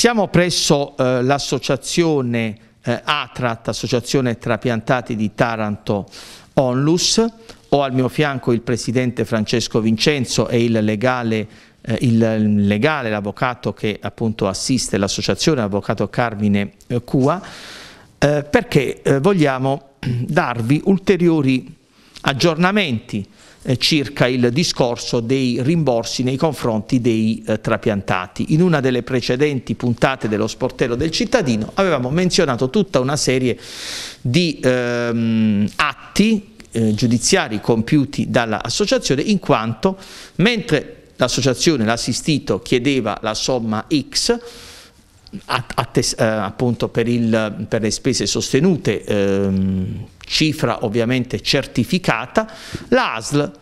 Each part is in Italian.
Siamo presso eh, l'associazione eh, ATRAT, Associazione Trapiantati di Taranto Onlus, ho al mio fianco il presidente Francesco Vincenzo e il legale eh, il legale, l'avvocato che appunto assiste l'associazione, l'avvocato Carmine eh, Cua, eh, perché eh, vogliamo darvi ulteriori aggiornamenti eh, circa il discorso dei rimborsi nei confronti dei eh, trapiantati. In una delle precedenti puntate dello sportello del cittadino avevamo menzionato tutta una serie di ehm, atti eh, giudiziari compiuti dall'associazione in quanto mentre l'associazione, l'assistito, chiedeva la somma X, a, a, eh, appunto per, il, per, le spese sostenute ehm, cifra ovviamente certificata, l'ASL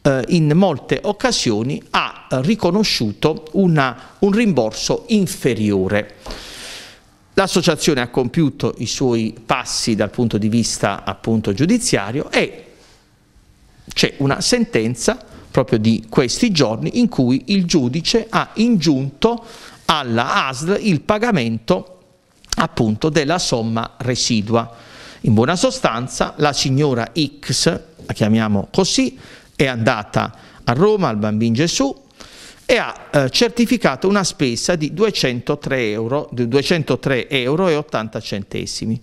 eh, in molte occasioni ha riconosciuto una, un rimborso inferiore. L'associazione ha compiuto i suoi passi dal punto di vista appunto giudiziario e c'è una sentenza proprio di questi giorni in cui il giudice ha ingiunto alla ASL il pagamento appunto della somma residua. In buona sostanza la signora X, la chiamiamo così, è andata a Roma al Bambin Gesù e ha eh, certificato una spesa di 203 euro, 203 euro e 80 centesimi,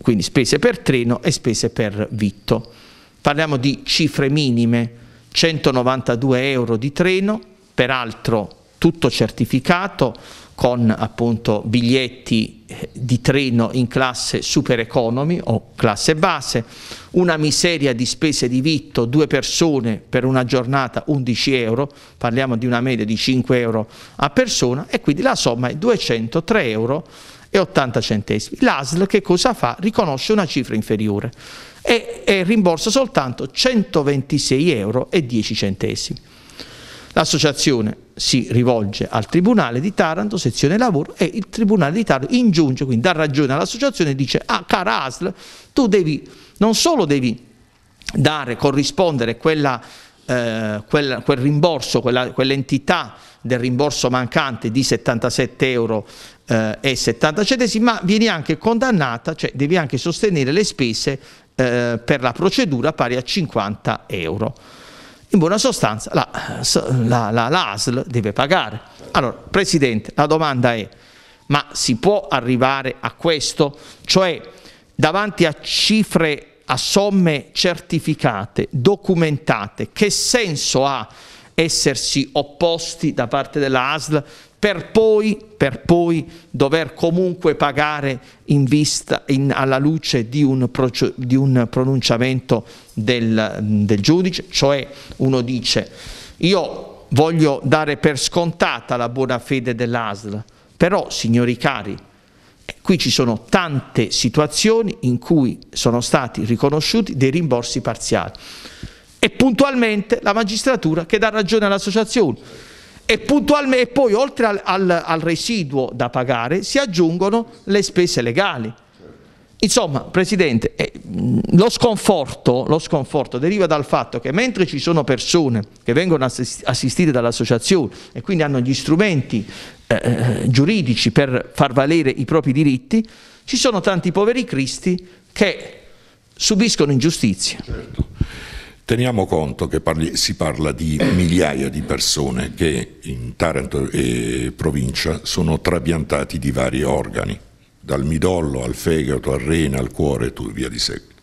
quindi spese per treno e spese per vitto. Parliamo di cifre minime, 192 euro di treno, peraltro tutto certificato, con appunto biglietti eh, di treno in classe super economy o classe base, una miseria di spese di vitto, due persone per una giornata 11 euro, parliamo di una media di 5 euro a persona e quindi la somma è 203 euro e 80 centesimi. L'ASL che cosa fa? Riconosce una cifra inferiore e, e rimborsa soltanto 126 euro e 10 centesimi. L'associazione si rivolge al Tribunale di Taranto, sezione lavoro, e il Tribunale di Taranto ingiunge, quindi dà ragione all'associazione e dice, ah cara ASL, tu devi, non solo devi dare, corrispondere quella, eh, quel, quel, rimborso, quell'entità quell del rimborso mancante di 77 euro eh, e 70 centesimi, ma vieni anche condannata, cioè devi anche sostenere le spese eh, per la procedura pari a 50 euro. In buona sostanza la, ASL deve pagare. Allora, Presidente, la domanda è, ma si può arrivare a questo? Cioè, davanti a cifre, a somme certificate, documentate, che senso ha essersi opposti da parte della ASL per poi, per poi dover comunque pagare in vista, in, alla luce di un, pro, di un pronunciamento del, del giudice, cioè uno dice io voglio dare per scontata la buona fede dell'ASL, però signori cari, eh, Qui ci sono tante situazioni in cui sono stati riconosciuti dei rimborsi parziali e puntualmente la magistratura che dà ragione all'associazione. E, puntualmente, e poi oltre al, al, al residuo da pagare si aggiungono le spese legali. Insomma, Presidente, eh, lo, sconforto, lo, sconforto, deriva dal fatto che mentre ci sono persone che vengono assistite dall'associazione e quindi hanno gli strumenti eh, eh, giuridici per far valere i propri diritti, ci sono tanti poveri cristi che subiscono ingiustizie. Certo. Teniamo conto che parli, si parla di migliaia di persone che in Taranto e provincia sono trapiantati di vari organi, dal midollo al fegato, al rene, al cuore e via di seguito.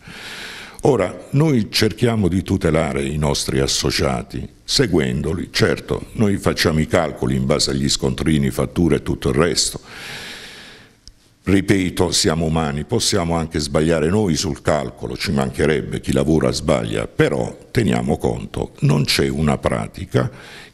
Ora, noi cerchiamo di tutelare i nostri associati, seguendoli, certo, noi facciamo i calcoli in base agli scontrini, fatture e tutto il resto, Ripeto, siamo umani, possiamo anche sbagliare noi sul calcolo, ci mancherebbe, chi lavora sbaglia, però teniamo conto, non c'è una pratica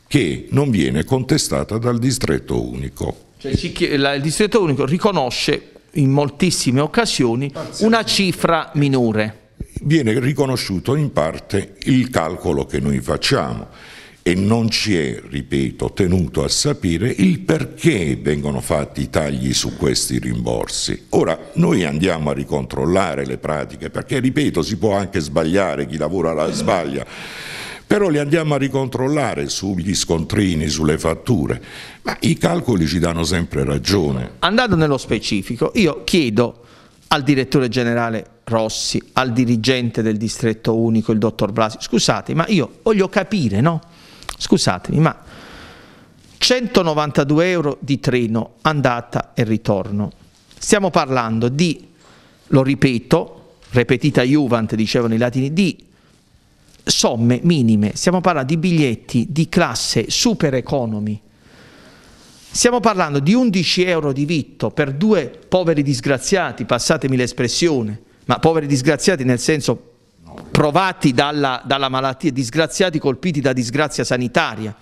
che non viene contestata dal distretto unico. Cioè, il distretto unico riconosce in moltissime occasioni una cifra minore. Viene riconosciuto in parte il calcolo che noi facciamo e non ci è, ripeto, tenuto a sapere il perché vengono fatti i tagli su questi rimborsi. Ora noi andiamo a ricontrollare le pratiche perché, ripeto, si può anche sbagliare, chi lavora la sbaglia, però li andiamo a ricontrollare sugli scontrini, sulle fatture, ma i calcoli ci danno sempre ragione. Andando nello specifico, io chiedo al direttore generale Rossi, al dirigente del distretto unico, il dottor Blasi, scusate, ma io voglio capire, no? Scusatemi, ma 192 euro di treno andata e ritorno. Stiamo parlando di, lo ripeto, repetita Juvent dicevano i latini, di somme minime. Stiamo parlando di biglietti di classe super economy. Stiamo parlando di 11 euro di vitto per due poveri disgraziati, passatemi l'espressione, ma poveri disgraziati nel senso provati dalla, dalla malattia, disgraziati colpiti da disgrazia sanitaria.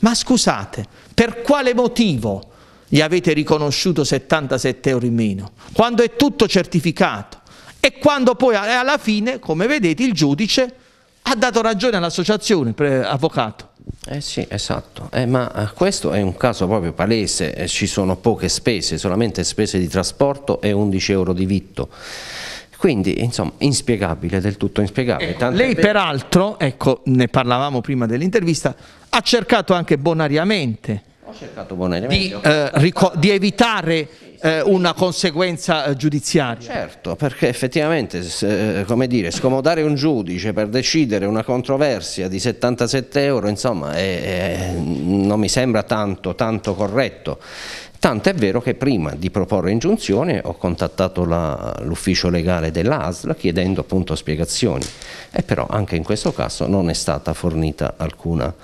Ma scusate, per quale motivo gli avete riconosciuto 77 euro in meno? Quando è tutto certificato e quando poi alla fine, come vedete, il giudice ha dato ragione all'associazione, avvocato. Eh sì, esatto, eh, ma eh, questo è un caso proprio palese, eh, ci sono poche spese, solamente spese di trasporto e 11 euro di vitto. Quindi, insomma, inspiegabile, del tutto inspiegabile. Ecco, lei, peraltro, ecco, ne parlavamo prima dell'intervista, ha cercato anche bonariamente, cercato bonariamente. Di, eh, di evitare eh, una conseguenza eh, giudiziaria. Certo, perché effettivamente, se, eh, come dire, scomodare un giudice per decidere una controversia di 77 euro, insomma, è, è, non mi sembra tanto, tanto corretto. Tant'è vero che prima di proporre ingiunzione ho contattato l'ufficio legale dell'ASL chiedendo appunto spiegazioni e però anche in questo caso non è stata fornita alcuna,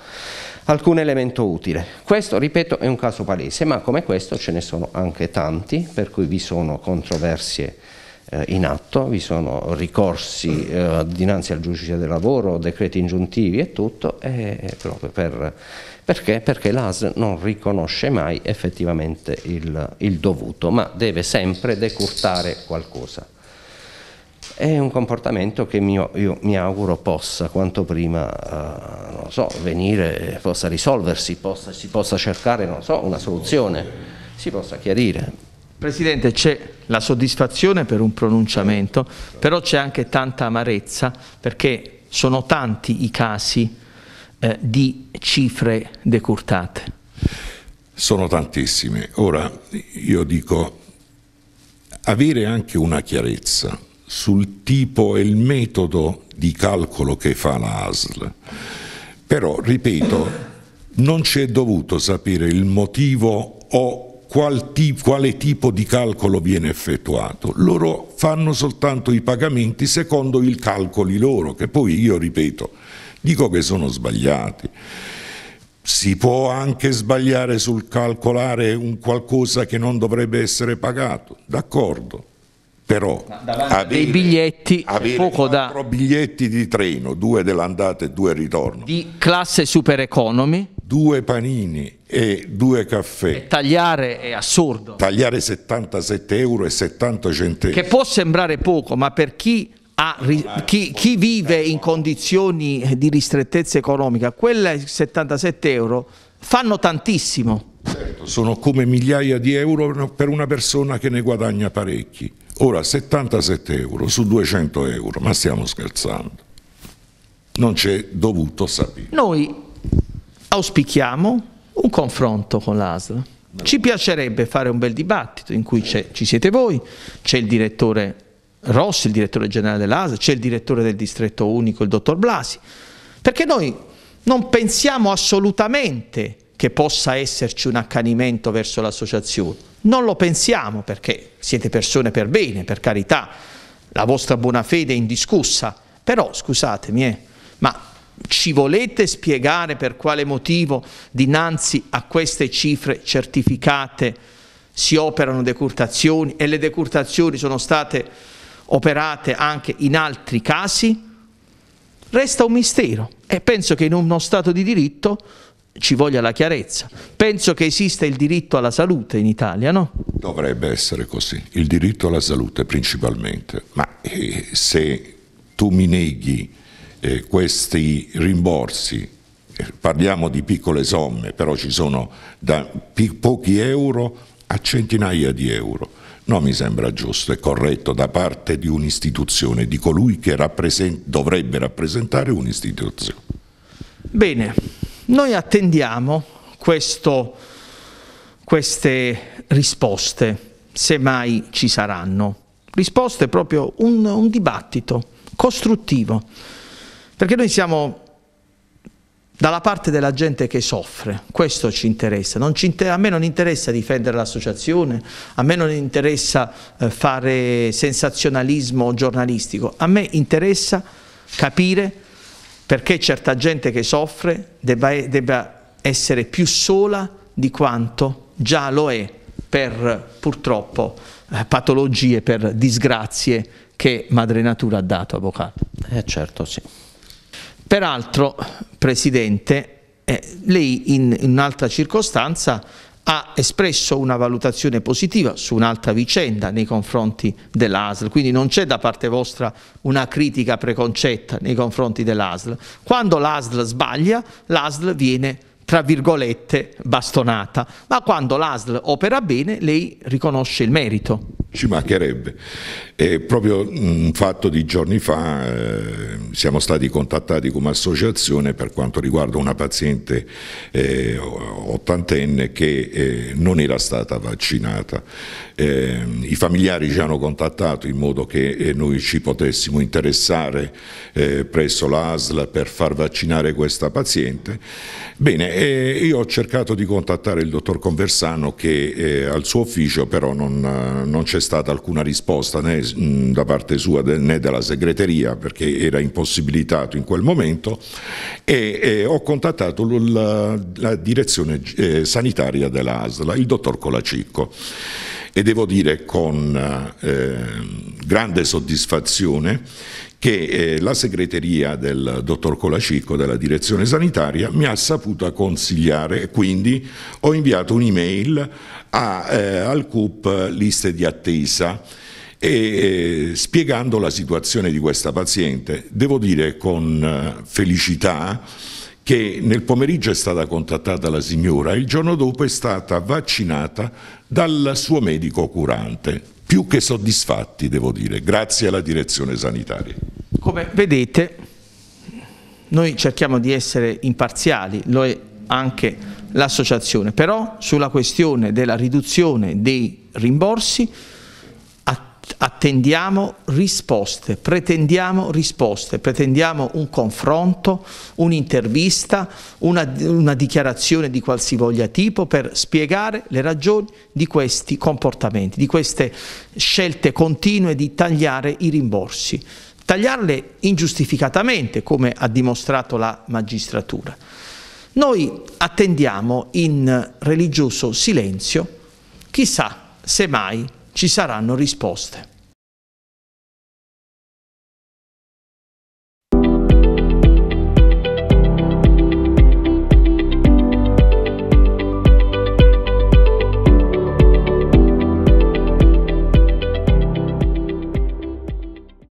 alcun elemento utile. Questo, ripeto, è un caso palese, ma come questo ce ne sono anche tanti, per cui vi sono controversie eh, in atto, vi sono ricorsi eh, dinanzi al giudice del lavoro, decreti ingiuntivi e tutto, e proprio per perché? Perché l'ASL non riconosce mai effettivamente il, il dovuto, ma deve sempre decurtare qualcosa. È un comportamento che mio, io mi auguro possa quanto prima eh, so, venire, possa risolversi, possa, si possa cercare so, una soluzione, si possa chiarire. Presidente, c'è la soddisfazione per un pronunciamento, però c'è anche tanta amarezza perché sono tanti i casi eh, di cifre decurtate? Sono tantissime. Ora io dico avere anche una chiarezza sul tipo e il metodo di calcolo che fa la ASL. Però, ripeto, non ci è dovuto sapere il motivo o qual tip, quale tipo di calcolo viene effettuato. Loro fanno soltanto i pagamenti secondo i calcoli loro, che poi io ripeto, dico che sono sbagliati. Si può anche sbagliare sul calcolare un qualcosa che non dovrebbe essere pagato, d'accordo, però avere, dei biglietti avere poco da biglietti di treno, due dell'andata e due ritorno. Di classe super economy, due panini e due caffè. E tagliare è assurdo. Tagliare 77 euro e 70 centesimi. Che può sembrare poco, ma per chi Ah, chi, chi, vive in condizioni di ristrettezza economica, quelle 77 euro fanno tantissimo. Certo, sono come migliaia di euro per una persona che ne guadagna parecchi. Ora 77 euro su 200 euro, ma stiamo scherzando. Non c'è dovuto sapere. Noi auspichiamo un confronto con l'ASL. Ci piacerebbe fare un bel dibattito in cui ci siete voi, c'è il direttore Rossi, il direttore generale dell'ASA, c'è il direttore del distretto unico, il dottor Blasi, perché noi non pensiamo assolutamente che possa esserci un accanimento verso l'associazione, non lo pensiamo perché siete persone per bene, per carità, la vostra buona fede è indiscussa, però scusatemi, eh, ma ci volete spiegare per quale motivo dinanzi a queste cifre certificate si operano decurtazioni e le decurtazioni sono state operate anche in altri casi? Resta un mistero e penso che in uno Stato di diritto ci voglia la chiarezza. Penso che esista il diritto alla salute in Italia, no? Dovrebbe essere così, il diritto alla salute principalmente, ma eh, se tu mi neghi eh, questi rimborsi, eh, parliamo di piccole somme, però ci sono da pochi euro a centinaia di euro, non mi sembra giusto e corretto da parte di un'istituzione, di colui che rappresent dovrebbe rappresentare un'istituzione. Bene, noi attendiamo questo, queste risposte, se mai ci saranno. Risposte proprio un, un dibattito costruttivo, perché noi siamo dalla parte della gente che soffre, questo ci interessa. Ci inter a me non interessa difendere l'associazione, a me non interessa eh, fare sensazionalismo giornalistico, a me interessa capire perché certa gente che soffre debba, e debba essere più sola di quanto già lo è per purtroppo eh, patologie, per disgrazie che Madre Natura ha dato avvocato. Boccati. Eh certo, sì. Peraltro, Presidente, eh, lei in, in un'altra circostanza ha espresso una valutazione positiva su un'altra vicenda nei confronti dell'ASL, quindi non c'è da parte vostra una critica preconcetta nei confronti dell'ASL. Quando l'ASL sbaglia, l'ASL viene tra virgolette bastonata, ma quando l'ASL opera bene lei riconosce il merito. Ci mancherebbe. E proprio un mm, fatto di giorni fa eh, siamo stati contattati come associazione per quanto riguarda una paziente eh, ottantenne che eh, non era stata vaccinata. Eh, I familiari ci hanno contattato in modo che eh, noi ci potessimo interessare eh, presso l'ASL per far vaccinare questa paziente. Bene, io ho cercato di contattare il dottor Conversano che al suo ufficio però non, non c'è stata alcuna risposta né Mm, da parte sua né della segreteria perché era impossibilitato in quel momento e, e ho contattato la, la direzione eh, sanitaria dell'ASLA, il dottor Colacicco e devo dire con eh, grande soddisfazione che eh, la segreteria del dottor Colacicco della direzione sanitaria mi ha saputo consigliare, e quindi ho inviato un'email eh, al CUP liste di attesa e spiegando la situazione di questa paziente. Devo dire con eh, felicità che nel pomeriggio è stata contattata la signora e il giorno dopo è stata vaccinata dal suo medico curante. Più che soddisfatti, devo dire, grazie alla direzione sanitaria. Come vedete, noi cerchiamo di essere imparziali, lo è anche l'associazione, però sulla questione della riduzione dei rimborsi attendiamo risposte, pretendiamo risposte, pretendiamo un confronto, un'intervista, una, una, dichiarazione di qualsivoglia tipo per spiegare le ragioni di questi comportamenti, di queste scelte continue di tagliare i rimborsi, tagliarle ingiustificatamente come ha dimostrato la magistratura. Noi attendiamo in religioso silenzio, chissà se mai ci saranno risposte.